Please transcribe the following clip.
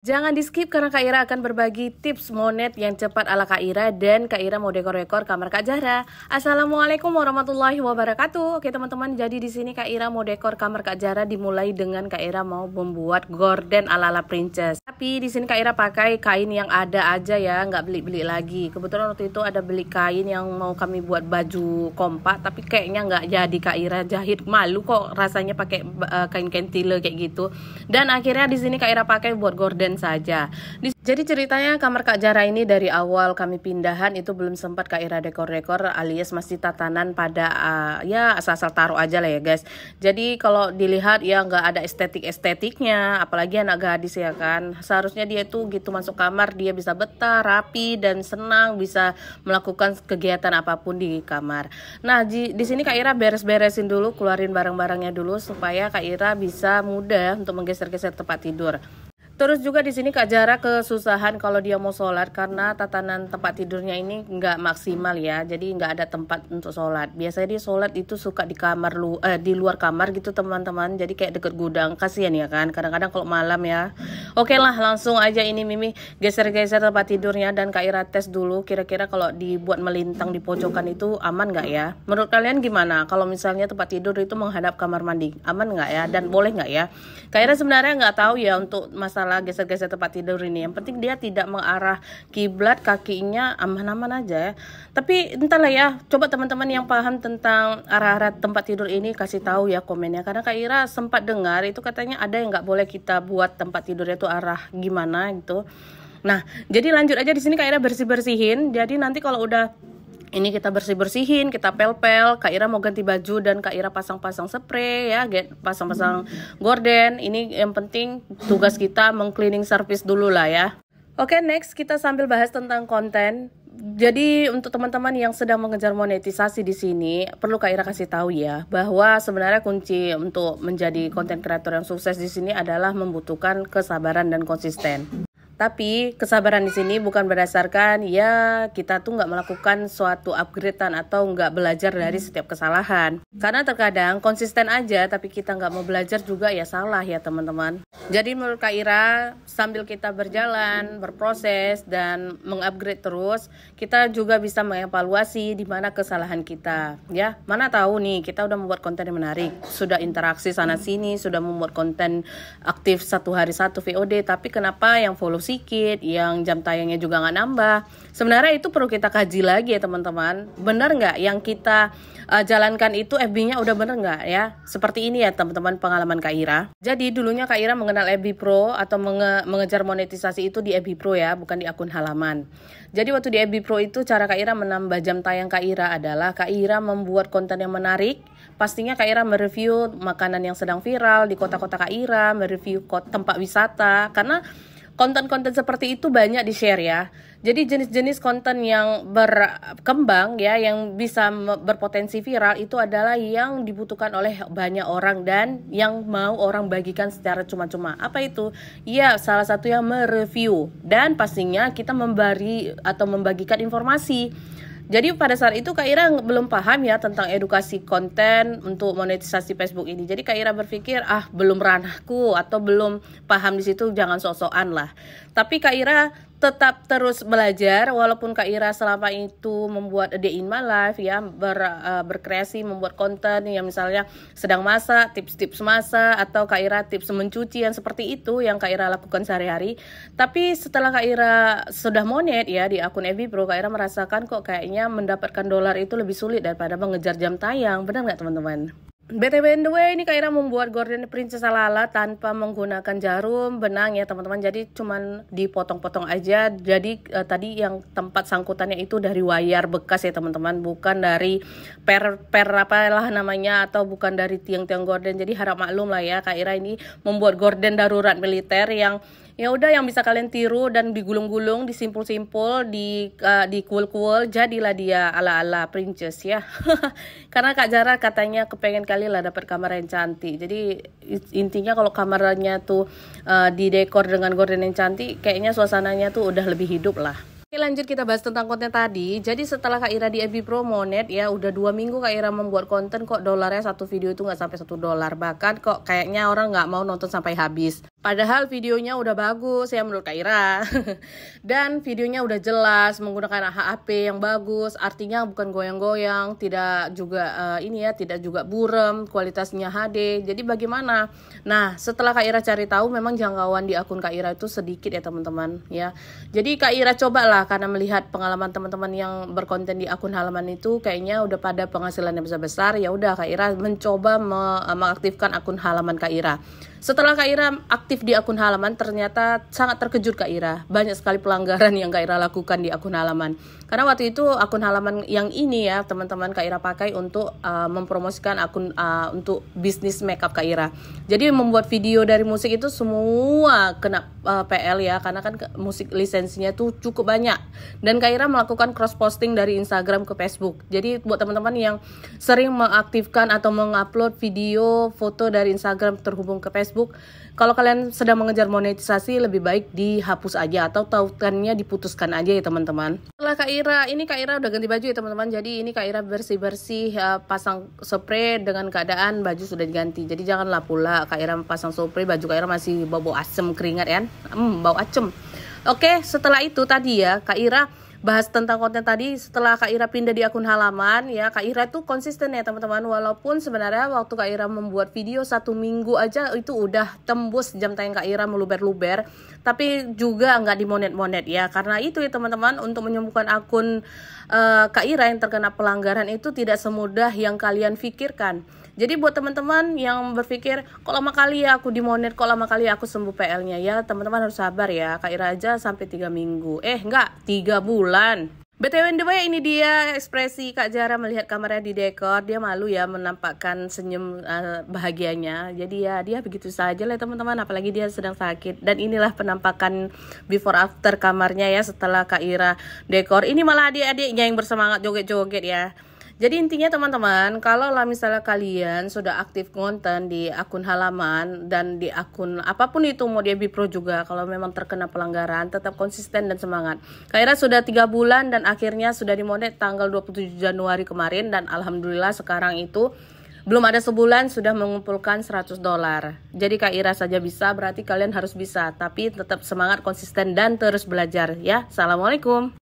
Jangan di skip karena Kak Ira akan berbagi tips monet yang cepat ala Kak Ira dan Kak Ira mau dekor-dekor kamar Kak Zahra. Assalamualaikum warahmatullahi wabarakatuh. Oke teman-teman, jadi di sini Kak Ira mau dekor kamar Kak Zahra dimulai dengan Kak Ira mau membuat gorden ala-ala princess tapi di sini Kak Ira pakai kain yang ada aja ya, nggak beli-beli lagi. Kebetulan waktu itu ada beli kain yang mau kami buat baju kompak, tapi kayaknya nggak jadi Kak Ira jahit malu kok rasanya pakai eh, kain-kain tile kayak gitu. Dan akhirnya di sini Kak Ira pakai buat gorden saja. Di jadi ceritanya kamar Kak Jara ini dari awal kami pindahan itu belum sempat Kak Ira dekor-dekor alias masih tatanan pada uh, ya asal-asal taruh aja lah ya guys. Jadi kalau dilihat ya nggak ada estetik-estetiknya apalagi anak gadis ya kan. Seharusnya dia tuh gitu masuk kamar dia bisa betah, rapi dan senang bisa melakukan kegiatan apapun di kamar. Nah di, di sini Kak Ira beres-beresin dulu keluarin barang-barangnya dulu supaya Kak Ira bisa mudah untuk menggeser-geser tempat tidur. Terus juga di sini Kak Jara kesusahan kalau dia mau sholat karena tatanan tempat tidurnya ini nggak maksimal ya. Jadi nggak ada tempat untuk sholat. Biasanya dia sholat itu suka di kamar lu eh, di luar kamar gitu teman-teman. Jadi kayak deket gudang. Kasihan ya kan. Kadang-kadang kalau malam ya. Oke okay lah langsung aja ini Mimi geser-geser tempat tidurnya dan Kak Ira tes dulu. Kira-kira kalau dibuat melintang di pojokan itu aman nggak ya? Menurut kalian gimana? Kalau misalnya tempat tidur itu menghadap kamar mandi, aman nggak ya? Dan boleh nggak ya? Kak Ira sebenarnya nggak tahu ya untuk masalah masalah geser-geser tempat tidur ini yang penting dia tidak mengarah kiblat kakinya aman-aman aja ya tapi entahlah ya coba teman-teman yang paham tentang arah-arah tempat tidur ini kasih tahu ya komennya karena Kak Ira sempat dengar itu katanya ada yang nggak boleh kita buat tempat tidurnya itu arah gimana gitu Nah, jadi lanjut aja di sini Kak Ira bersih-bersihin. Jadi nanti kalau udah ini kita bersih-bersihin, kita pel-pel, Kak Ira mau ganti baju dan Kak Ira pasang-pasang spray ya, pasang-pasang gorden. Ini yang penting tugas kita mengcleaning service dulu lah ya. Oke, okay, next kita sambil bahas tentang konten. Jadi untuk teman-teman yang sedang mengejar monetisasi di sini, perlu Kak Ira kasih tahu ya bahwa sebenarnya kunci untuk menjadi konten kreator yang sukses di sini adalah membutuhkan kesabaran dan konsisten. Tapi kesabaran di sini bukan berdasarkan ya kita tuh nggak melakukan suatu upgradean atau nggak belajar dari hmm. setiap kesalahan. Karena terkadang konsisten aja tapi kita nggak mau belajar juga ya salah ya teman-teman. Jadi menurut Kak Ira sambil kita berjalan, berproses dan mengupgrade terus, kita juga bisa mengevaluasi di mana kesalahan kita. Ya, mana tahu nih kita udah membuat konten yang menarik, sudah interaksi sana sini, sudah membuat konten aktif satu hari satu VOD, tapi kenapa yang follow sedikit, yang jam tayangnya juga nggak nambah. Sebenarnya itu perlu kita kaji lagi ya teman-teman. Bener nggak yang kita uh, jalankan itu FB-nya udah bener nggak ya? Seperti ini ya teman-teman pengalaman Kak Ira. Jadi dulunya Kak Ira mengenal FB Pro atau menge mengejar monetisasi itu di FB Pro ya, bukan di akun halaman. Jadi waktu di FB Pro itu cara Kak Ira menambah jam tayang Kak Ira adalah Kak Ira membuat konten yang menarik. Pastinya Kak Ira mereview makanan yang sedang viral di kota-kota Kak Ira, mereview tempat wisata karena konten-konten seperti itu banyak di-share ya. Jadi jenis-jenis konten yang berkembang ya yang bisa berpotensi viral itu adalah yang dibutuhkan oleh banyak orang dan yang mau orang bagikan secara cuma-cuma. Apa itu? Ya, salah satu yang mereview dan pastinya kita memberi atau membagikan informasi jadi pada saat itu Kak Ira belum paham ya tentang edukasi konten untuk monetisasi Facebook ini. Jadi Kak Ira berpikir ah belum ranahku atau belum paham di situ jangan sosokan lah. Tapi Kak Ira tetap terus belajar walaupun Kak Ira selama itu membuat day in my life ya ber, uh, berkreasi membuat konten yang misalnya sedang masak tips-tips masak atau Kak Ira tips mencuci yang seperti itu yang Kak Ira lakukan sehari-hari tapi setelah Kak Ira sudah monet ya di akun evi Pro Kak Ira merasakan kok kayaknya mendapatkan dolar itu lebih sulit daripada mengejar jam tayang benar nggak teman-teman? BTW in the way ini Kaira membuat gorden princess ala tanpa menggunakan jarum benang ya teman-teman jadi cuman dipotong-potong aja jadi uh, tadi yang tempat sangkutannya itu dari wayar bekas ya teman-teman bukan dari per per apa lah namanya atau bukan dari tiang-tiang gorden jadi harap maklum lah ya Kaira ini membuat gorden darurat militer yang ya udah yang bisa kalian tiru dan digulung-gulung disimpul-simpul di uh, cool-cool, jadilah dia ala-ala princess ya karena Kak Zara katanya kepengen kali lah dapat kamar yang cantik jadi intinya kalau kamarnya tuh uh, didekor dengan gorden yang cantik kayaknya suasananya tuh udah lebih hidup lah Oke lanjut kita bahas tentang konten tadi Jadi setelah Kak Ira di FB Promonet ya Udah dua minggu Kak Ira membuat konten Kok dolarnya satu video itu nggak sampai satu dolar Bahkan kok kayaknya orang nggak mau nonton sampai habis Padahal videonya udah bagus ya menurut Kaira Dan videonya udah jelas menggunakan HAP yang bagus Artinya bukan goyang-goyang Tidak juga uh, ini ya tidak juga burem Kualitasnya HD Jadi bagaimana? Nah setelah Kaira cari tahu memang jangkauan di akun Kaira itu sedikit ya teman-teman ya Jadi Kaira cobalah karena melihat pengalaman teman-teman yang berkonten di akun halaman itu Kayaknya udah pada penghasilan yang besar-besar ya udah Kaira mencoba me eh, mengaktifkan akun halaman Kaira Setelah Kak Ira aktif di akun halaman ternyata sangat terkejut Kak Ira. Banyak sekali pelanggaran yang Kak Ira lakukan di akun halaman. Karena waktu itu akun halaman yang ini ya teman-teman Kak Ira pakai untuk uh, mempromosikan akun uh, untuk bisnis makeup Kak Ira. Jadi membuat video dari musik itu semua kena uh, PL ya karena kan musik lisensinya tuh cukup banyak. Dan Kak Ira melakukan cross posting dari Instagram ke Facebook. Jadi buat teman-teman yang sering mengaktifkan atau mengupload video, foto dari Instagram terhubung ke Facebook, kalau kalian kalian sedang mengejar monetisasi lebih baik dihapus aja atau tautannya diputuskan aja ya teman-teman setelah Kak Ira ini Kak Ira udah ganti baju ya teman-teman jadi ini Kak Ira bersih-bersih uh, pasang spray dengan keadaan baju sudah diganti jadi janganlah pula Kak Ira pasang spray baju Kak Ira masih bau-bau asem keringat ya. hmm, bau acem oke setelah itu tadi ya Kak Ira bahas tentang konten tadi setelah Kak Ira pindah di akun halaman ya Kak Ira tuh konsisten ya teman-teman walaupun sebenarnya waktu Kak Ira membuat video satu minggu aja itu udah tembus jam tayang Kak Ira meluber-luber tapi juga nggak dimonet-monet ya karena itu ya teman-teman untuk menyembuhkan akun uh, Kak Ira yang terkena pelanggaran itu tidak semudah yang kalian pikirkan jadi buat teman-teman yang berpikir kok lama kali ya aku dimonet kok lama kali ya aku sembuh PL-nya ya teman-teman harus sabar ya Kak Ira aja sampai tiga minggu eh nggak tiga bulan bulan. BTW the way ini dia ekspresi Kak Jara melihat kamarnya di dekor, dia malu ya menampakkan senyum uh, bahagianya. Jadi ya dia begitu saja lah teman-teman, apalagi dia sedang sakit. Dan inilah penampakan before after kamarnya ya setelah Kak Ira dekor. Ini malah adik-adiknya yang bersemangat joget-joget ya. Jadi intinya teman-teman, kalau lah misalnya kalian sudah aktif konten di akun halaman dan di akun apapun itu mau di Bipro juga, kalau memang terkena pelanggaran, tetap konsisten dan semangat. Kaira sudah tiga bulan dan akhirnya sudah dimonet tanggal 27 Januari kemarin dan alhamdulillah sekarang itu belum ada sebulan sudah mengumpulkan 100 dolar. Jadi Kak saja bisa, berarti kalian harus bisa. Tapi tetap semangat, konsisten, dan terus belajar ya. Assalamualaikum.